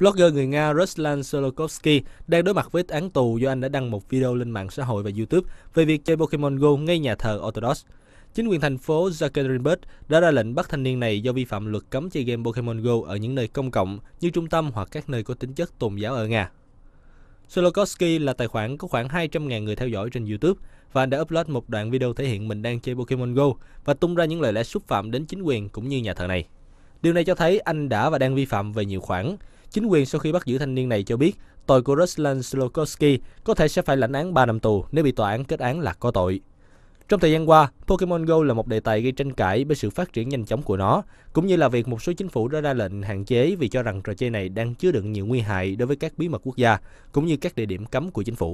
Blogger người Nga Ruslan Solokovsky đang đối mặt với án tù do anh đã đăng một video lên mạng xã hội và YouTube về việc chơi Pokemon Go ngay nhà thờ Orthodox. Chính quyền thành phố Yekaterinburg đã ra lệnh bắt thanh niên này do vi phạm luật cấm chơi game Pokemon Go ở những nơi công cộng như trung tâm hoặc các nơi có tính chất tôn giáo ở Nga. Solokovsky là tài khoản có khoảng 200.000 người theo dõi trên YouTube và anh đã upload một đoạn video thể hiện mình đang chơi Pokemon Go và tung ra những lời lẽ xúc phạm đến chính quyền cũng như nhà thờ này. Điều này cho thấy anh đã và đang vi phạm về nhiều khoản. Chính quyền sau khi bắt giữ thanh niên này cho biết tội của Ruslan Slokowski có thể sẽ phải lãnh án 3 năm tù nếu bị tòa án kết án là có tội. Trong thời gian qua, Pokemon Go là một đề tài gây tranh cãi bởi sự phát triển nhanh chóng của nó, cũng như là việc một số chính phủ đã ra lệnh hạn chế vì cho rằng trò chơi này đang chứa đựng nhiều nguy hại đối với các bí mật quốc gia, cũng như các địa điểm cấm của chính phủ.